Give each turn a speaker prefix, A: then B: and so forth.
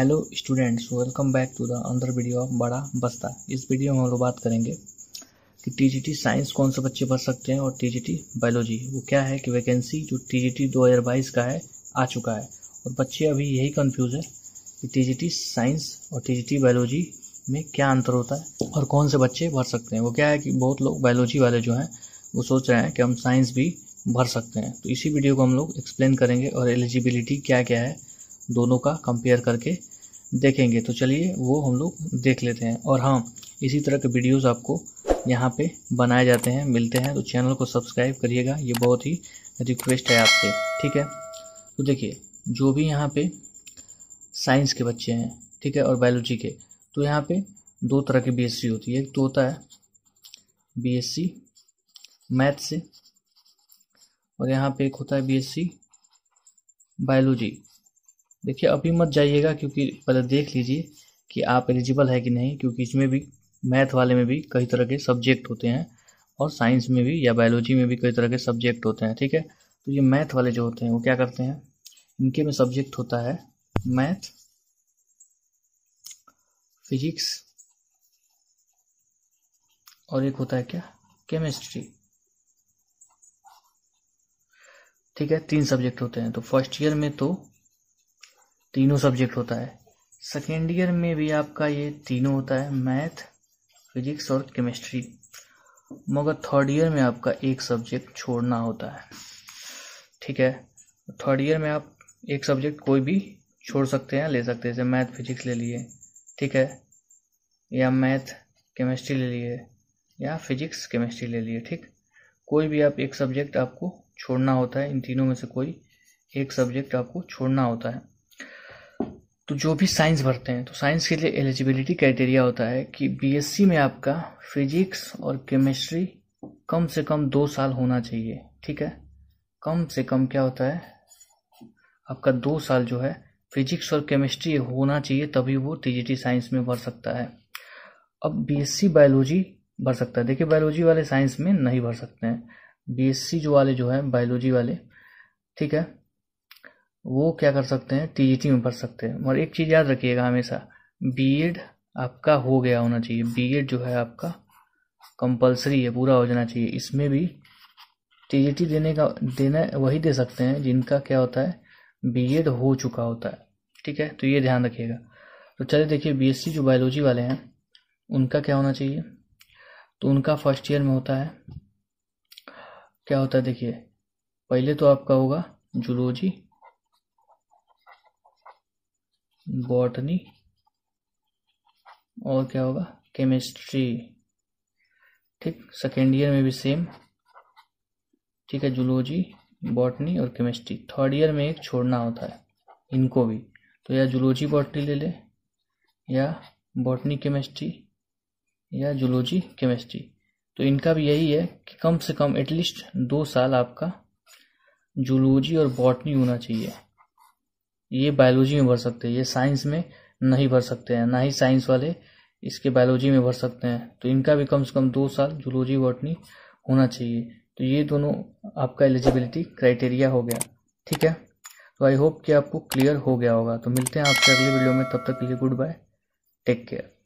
A: hello students welcome back to the another video of बड़ा बस्ता इस वीडियो में हम लोग बात करेंगे कि टीजीटी साइंस कौन से बच्चे भर सकते हैं और टीजीटी बायोलॉजी वो क्या है कि वैकेंसी जो टीजीटी 2022 का है आ चुका है और बच्चे अभी यही कंफ्यूज है कि टीजीटी साइंस और टीजीटी बायोलॉजी में क्या अंतर होता है और कौन से बच्चे भर सकते हैं वो क्या है कि बहुत लोग बायोलॉजी वाले जो हैं वो सोच रहे हैं कि हम साइंस भी भर सकते हैं तो इसी वीडियो को हम लोग एक्सप्लेन करेंगे और एलिजिबिलिटी क्या क्या है दोनों का कंपेयर करके देखेंगे तो चलिए वो हम लोग देख लेते हैं और हाँ इसी तरह के वीडियोस आपको यहाँ पे बनाए जाते हैं मिलते हैं तो चैनल को सब्सक्राइब करिएगा ये बहुत ही रिक्वेस्ट है आपसे ठीक है तो देखिए जो भी यहाँ पे साइंस के बच्चे हैं ठीक है और बायोलॉजी के तो यहाँ पे दो तरह की बीएससी होती है एक तो होता है बीएससी मैथ से और यहाँ पे एक होता है बीएससी बायोलॉजी देखिए अभी मत जाइएगा क्योंकि पहले देख लीजिए कि आप एलिजिबल है कि नहीं क्योंकि इसमें भी मैथ वाले में भी कई तरह के सब्जेक्ट होते हैं और साइंस में भी या बायोलॉजी में भी कई तरह के सब्जेक्ट होते हैं ठीक है तो ये मैथ वाले जो होते हैं वो क्या करते हैं इनके में सब्जेक्ट होता है मैथ फिजिक्स और एक होता है क्या केमिस्ट्री ठीक है तीन सब्जेक्ट होते हैं तो फर्स्ट ईयर में तो तीनों सब्जेक्ट होता है सेकेंड ईयर में भी आपका ये तीनों होता है मैथ फिजिक्स और केमिस्ट्री मगर थर्ड ईयर में आपका एक सब्जेक्ट छोड़ना होता है ठीक है थर्ड ईयर में आप एक सब्जेक्ट कोई भी छोड़ सकते हैं ले सकते हैं जैसे मैथ फिजिक्स ले लिए ठीक है या मैथ केमिस्ट्री ले लिए या फिजिक्स केमिस्ट्री ले लिए ठीक कोई भी आप एक सब्जेक्ट आपको छोड़ना होता है इन तीनों में से कोई एक सब्जेक्ट आपको छोड़ना होता है तो जो भी साइंस भरते हैं तो साइंस के लिए एलिजिबिलिटी क्राइटेरिया होता है कि बीएससी में आपका फिजिक्स और केमिस्ट्री कम से कम दो साल होना चाहिए ठीक है कम से कम क्या होता है आपका दो साल जो है फिजिक्स और केमिस्ट्री होना चाहिए तभी वो टी साइंस में भर सकता है अब बीएससी बायोलॉजी भर सकता है देखिए बायोलॉजी वाले साइंस में नहीं भर सकते हैं बीएससी जो वाले जो है बायोलॉजी वाले ठीक है वो क्या कर सकते हैं टीजीटी में पढ़ सकते हैं और एक चीज़ याद रखिएगा हमेशा बी आपका हो गया होना चाहिए बी जो है आपका कंपलसरी है पूरा हो जाना चाहिए इसमें भी टीजीटी देने का देना वही दे सकते हैं जिनका क्या होता है बी हो चुका होता है ठीक है तो ये ध्यान रखिएगा तो चलिए देखिए बी जो बायोलॉजी वाले हैं उनका क्या होना चाहिए तो उनका फर्स्ट ईयर में होता है क्या होता है देखिए पहले तो आपका होगा जूलॉजी बॉटनी और क्या होगा केमिस्ट्री ठीक सेकेंड ईयर में भी सेम ठीक है जूलॉजी बॉटनी और केमिस्ट्री थर्ड ईयर में एक छोड़ना होता है इनको भी तो या जूलॉजी बॉटनी ले ले या बॉटनी केमिस्ट्री या जूलॉजी केमिस्ट्री तो इनका भी यही है कि कम से कम एटलीस्ट दो साल आपका जूलॉजी और बॉटनी होना चाहिए ये बायोलॉजी में भर सकते हैं ये साइंस में नहीं भर सकते हैं ना ही साइंस वाले इसके बायोलॉजी में भर सकते हैं तो इनका भी कम से कम दो साल जूलॉजी बॉटनी होना चाहिए तो ये दोनों आपका एलिजिबिलिटी क्राइटेरिया हो गया ठीक है तो आई होप कि आपको क्लियर हो गया होगा तो मिलते हैं आपसे अगले वीडियो में तब तक के लिए गुड बाय टेक केयर